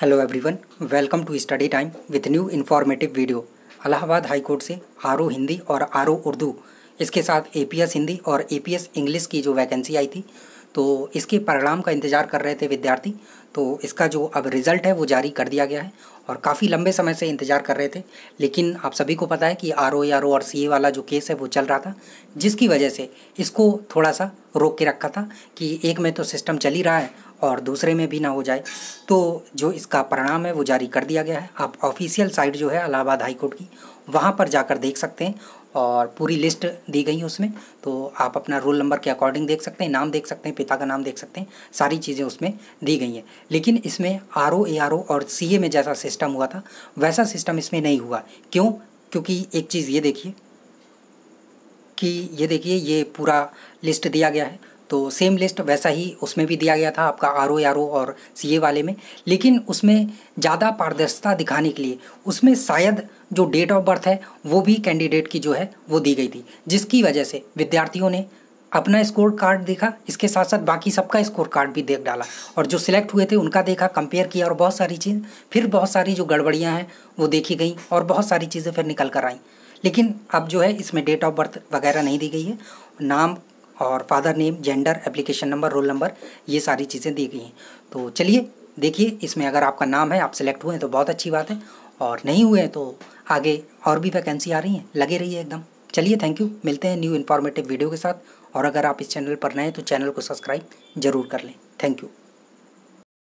hello everyone welcome to study time with new informative video Allahabad high court से R Hindi और R Urdu इसके साथ ए हिंदी और ए इंग्लिश की जो वैकेंसी आई थी तो इसके परिणाम का इंतज़ार कर रहे थे विद्यार्थी तो इसका जो अब रिज़ल्ट है वो जारी कर दिया गया है और काफ़ी लंबे समय से इंतज़ार कर रहे थे लेकिन आप सभी को पता है कि आर ओ आर ओ और सी ए वाला जो केस है वो चल रहा था जिसकी वजह से इसको थोड़ा सा रोक के रखा था कि एक में तो सिस्टम चल ही रहा है और दूसरे में भी ना हो जाए तो जो इसका परिणाम है वो जारी कर दिया गया है आप ऑफिशियल साइट जो है इलाहाबाद हाईकोर्ट की वहाँ पर जाकर देख सकते हैं और पूरी लिस्ट दी गई है उसमें तो आप अपना रोल नंबर के अकॉर्डिंग देख सकते हैं नाम देख सकते हैं पिता का नाम देख सकते हैं सारी चीज़ें उसमें दी गई हैं लेकिन इसमें R O A R O और सी ए में जैसा सिस्टम हुआ था वैसा सिस्टम इसमें नहीं हुआ क्यों क्योंकि एक चीज़ ये देखिए कि ये देखिए ये पूरा लिस्ट दिया गया है तो सेम लिस्ट वैसा ही उसमें भी दिया गया था आपका आर ओ आर ओ और सी ए वाले में लेकिन उसमें ज़्यादा पारदर्शिता दिखाने के लिए उसमें शायद जो डेट ऑफ बर्थ है वो भी कैंडिडेट की जो है वो दी गई थी जिसकी वजह से विद्यार्थियों ने अपना स्कोर कार्ड देखा इसके साथ साथ बाकी सबका स्कोर कार्ड भी देख डाला और जो सिलेक्ट हुए थे उनका देखा कंपेयर किया और बहुत सारी चीज़ फिर बहुत सारी जो गड़बड़ियाँ हैं वो देखी गई और बहुत सारी चीज़ें फिर निकल कर आई लेकिन अब जो है इसमें डेट ऑफ बर्थ वगैरह नहीं दी गई है नाम और father name gender application number roll number ये सारी चीज़ें दी गई हैं तो चलिए देखिए इसमें अगर आपका नाम है आप सेलेक्ट हुए हैं तो बहुत अच्छी बात है और नहीं हुए हैं तो आगे और भी वैकेंसी आ रही हैं लगे रहिए एकदम चलिए थैंक यू मिलते हैं न्यू इन्फॉर्मेटिव वीडियो के साथ और अगर आप इस चैनल पर नए हैं तो चैनल को सब्सक्राइब जरूर कर लें थैंक यू